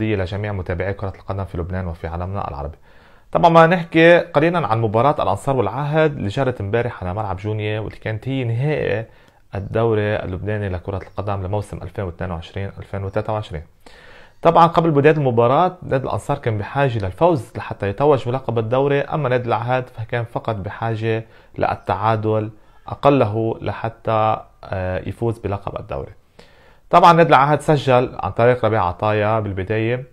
إلى لجميع متابعي كرة القدم في لبنان وفي عالمنا العربي طبعا ما نحكي قليلا عن مباراة الأنصار والعهد اللي جرت امبارح على ملعب جونيا واللي كانت هي نهائي الدوري اللبناني لكرة القدم لموسم 2022-2023 طبعا قبل بداية المباراة نادي الأنصار كان بحاجة للفوز لحتى يتوج بلقب الدوري أما نادي العهد فكان فقط بحاجة للتعادل أقله لحتى آه، يفوز بلقب الدوري طبعا نادي العهد سجل عن طريق ربيع عطايا بالبداية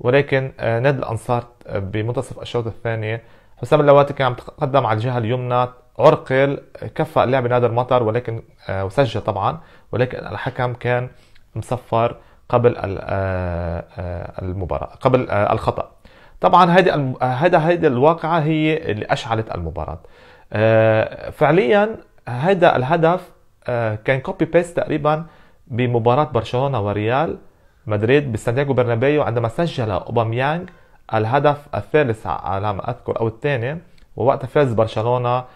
ولكن آه، نادي الأنصار آه، بمنتصف الشوط الثاني حسام اللواتي كان عم تقدم على الجهة اليمنى عرقل آه، كفى اللاعب نادر مطر ولكن وسجل طبعا ولكن الحكم كان مصفر قبل المباراة قبل الخطأ طبعا هيدي هذا هيدي الواقعة هي اللي أشعلت المباراة فعليا هذا الهدف كان كوبي بيست تقريبا بمباراة برشلونة وريال مدريد بسانتياغو برنابيو عندما سجل أوباميانغ الهدف الثالث على ما أذكر أو الثاني ووقتها فاز برشلونة 4-0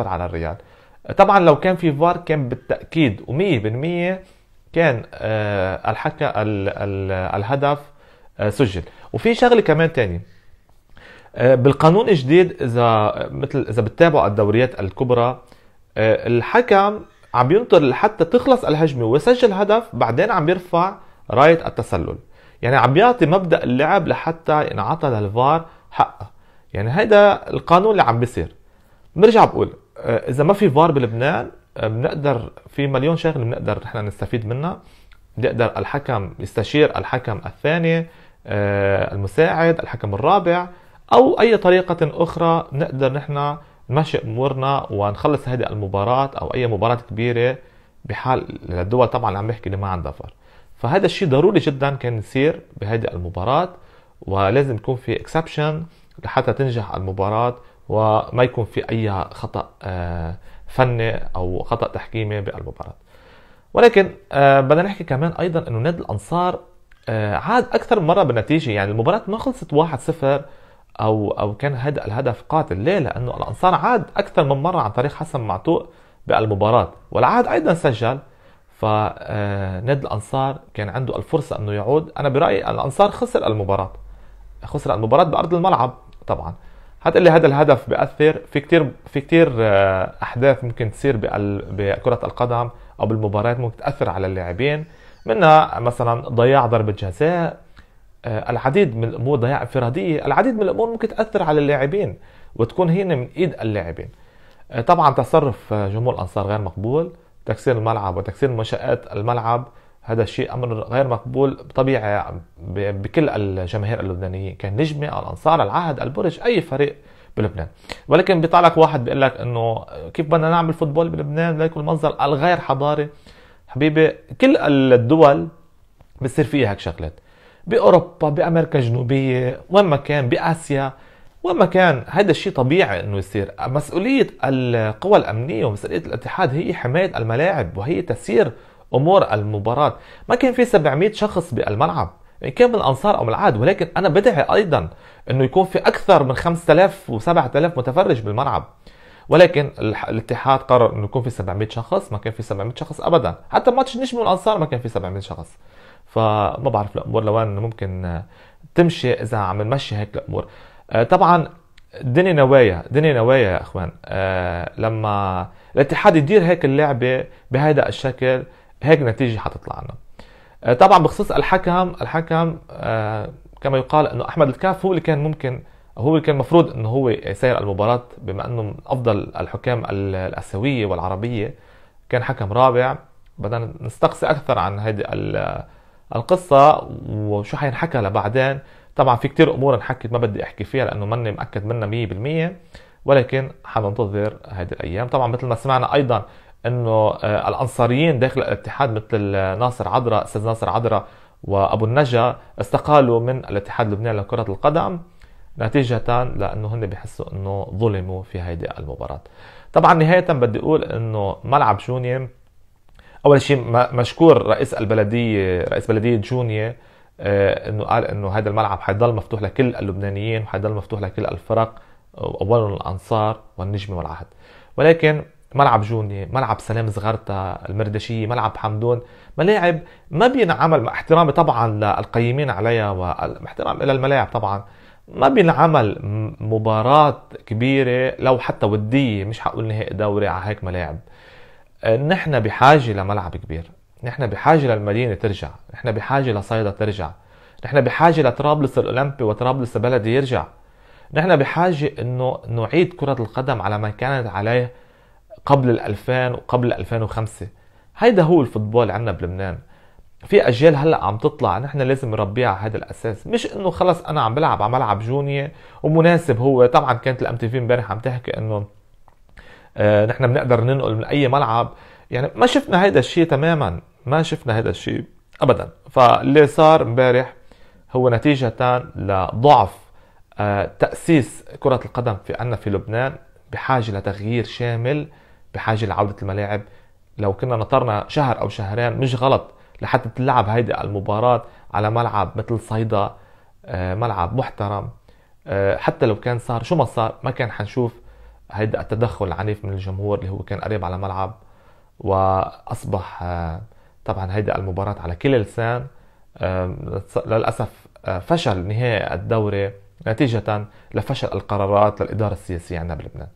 على الريال طبعا لو كان في فار كان بالتأكيد و100% كان آه، الحكى الهدف آه، سجل وفي شغلة كمان ثانية آه، بالقانون الجديد اذا مثل اذا بتتابعوا الدوريات الكبرى الحكم عم ينطر لحتى تخلص الهجمه ويسجل هدف بعدين عم يرفع رايه التسلل يعني عم يعطي مبدا اللعب لحتى ينعطى للفار حقه يعني هيدا القانون اللي عم بيصير بنرجع بقول آه، اذا ما في فار بلبنان آه، بنقدر في مليون شغله بنقدر نحن نستفيد منها بيقدر الحكم يستشير الحكم الثاني آه، المساعد الحكم الرابع او اي طريقه اخرى نقدر نحن نمشي امورنا ونخلص هذه المباراه او اي مباراه كبيره بحال الدول طبعا اللي عم بحكي اللي ما عندها فار فهذا الشيء ضروري جدا كان يصير بهذه المباراه ولازم يكون في اكسبشن لحتى تنجح المباراه وما يكون في اي خطا آه، فني او خطا تحكيمي بالمباراه ولكن آه، بدنا نحكي كمان ايضا انه نادي الانصار آه، عاد اكثر مره بالنتيجه يعني المباراه ما خلصت 1-0 او او كان هذا الهدف قاتل ليه لانه الانصار عاد اكثر من مره عن طريق حسن معتوق بالمباراه والعاد ايضا سجل فنادي آه، الانصار كان عنده الفرصه انه يعود انا برايي الانصار خسر المباراه خسر المباراه بارض الملعب طبعا حتقول لي هذا الهدف بأثر في كتير في كثير آه، احداث ممكن تصير بكره القدم او بالمباريات ممكن تاثر على اللاعبين منها مثلا ضياع ضربه جزاء آه، العديد من الامور ضياع انفراديه، العديد من الامور ممكن تاثر على اللاعبين وتكون هنا من ايد اللاعبين. آه، طبعا تصرف آه، جمهور الانصار غير مقبول، تكسير الملعب وتكسير منشات الملعب هذا الشيء امر غير مقبول طبيعي بكل الجماهير اللبنانيين، كان نجمه الانصار العهد البرج اي فريق بلبنان ولكن بيطلع لك واحد بيقول لك انه كيف بدنا نعمل فوتبول بلبنان ليكون المنظر الغير حضاري حبيبي كل الدول بتصير فيها هيك شغلات باوروبا بامريكا الجنوبيه وين ما كان باسيا وين ما كان هذا الشيء طبيعي انه يصير مسؤوليه القوى الامنيه ومسؤوليه الاتحاد هي حمايه الملاعب وهي تسيير امور المباراه ما كان في 700 شخص بالملعب ان يعني كان من الانصار او من العاد ولكن انا بدعي ايضا انه يكون في اكثر من 5000 و7000 متفرج بالملعب ولكن الاتحاد قرر انه يكون في 700 شخص ما كان في 700 شخص ابدا حتى ماتش نجم والانصار ما كان في 700 شخص فما بعرف الامور لوين ممكن آه، تمشي اذا عم نمشي هيك الامور آه، طبعا دني نوايا دني نوايا يا اخوان آه، لما الاتحاد يدير هيك اللعبه بهذا الشكل هيك نتيجه حتطلع لنا طبعا بخصوص الحكم الحكم كما يقال انه احمد الكاف هو اللي كان ممكن هو اللي كان المفروض انه هو يسير المباراه بما انه من افضل الحكام الاسيويه والعربيه كان حكم رابع بدنا نستقصي اكثر عن هذه القصة وشو حينحكى لبعدين طبعا في كتير امور انحكت ما بدي احكي فيها لانه ماني مأكد منها 100% ولكن حننتظر هذه الايام طبعا مثل ما سمعنا ايضا انه آه، الانصاريين داخل الاتحاد مثل آه، ناصر عدرا استاذ ناصر عدرا وابو النجا استقالوا من الاتحاد اللبناني لكرة القدم نتيجة لانه هن بحسوا انه ظلموا في هذه المباراة طبعا نهاية بدي اقول انه ملعب جونيوم اول شيء مشكور رئيس البلديه رئيس بلديه جونيا آه، انه قال انه هذا الملعب حيضل مفتوح لكل اللبنانيين وحيضل مفتوح لكل الفرق اولا الانصار والنجمه والعهد ولكن ملعب جوني ملعب سلام زغرتا المردشية ملعب حمدون ملاعب ما بينعمل مع احترامي طبعا للقيمين عليها واحترام إلى الملاعب طبعا ما بينعمل مباراة كبيرة لو حتى ودية مش حقول نهائي دوري على هيك ملاعب آه، نحن بحاجه لملعب كبير نحن بحاجه للمدينه ترجع نحن بحاجه لصيدا ترجع نحن بحاجه لطرابلس الاولمبي وطرابلس بلدي يرجع نحن بحاجه انه نعيد كره القدم على ما كانت عليه قبل ال2000 وقبل 2005 هيدا هو الفوتبول عندنا بلبنان في اجيال هلا عم تطلع نحن لازم نربيها على هذا الاساس مش انه خلص انا عم بلعب على ملعب جونيه ومناسب هو طبعا كانت الام تي في امبارح عم تحكي انه آه، نحن بنقدر ننقل من اي ملعب يعني ما شفنا هيدا الشيء تماما ما شفنا هيدا الشيء ابدا فاللي صار امبارح هو نتيجه لضعف آه، تاسيس كره القدم في عنا في لبنان بحاجه لتغيير شامل بحاجه لعوده الملاعب لو كنا نطرنا شهر او شهرين مش غلط لحتى تلعب هيدي المباراه على ملعب مثل صيدا آه، ملعب محترم حتى لو كان صار شو ما صار ما كان حنشوف هيدا التدخل العنيف من الجمهور اللي هو كان قريب على ملعب واصبح آه، طبعا هيدا المباراة على كل لسان آه، للاسف آه، فشل نهائي الدوري نتيجة لفشل القرارات للإدارة السياسية عندنا بلبنان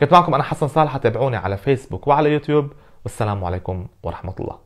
كنت معكم أنا حسن صالحة تابعوني على فيسبوك وعلى يوتيوب والسلام عليكم ورحمة الله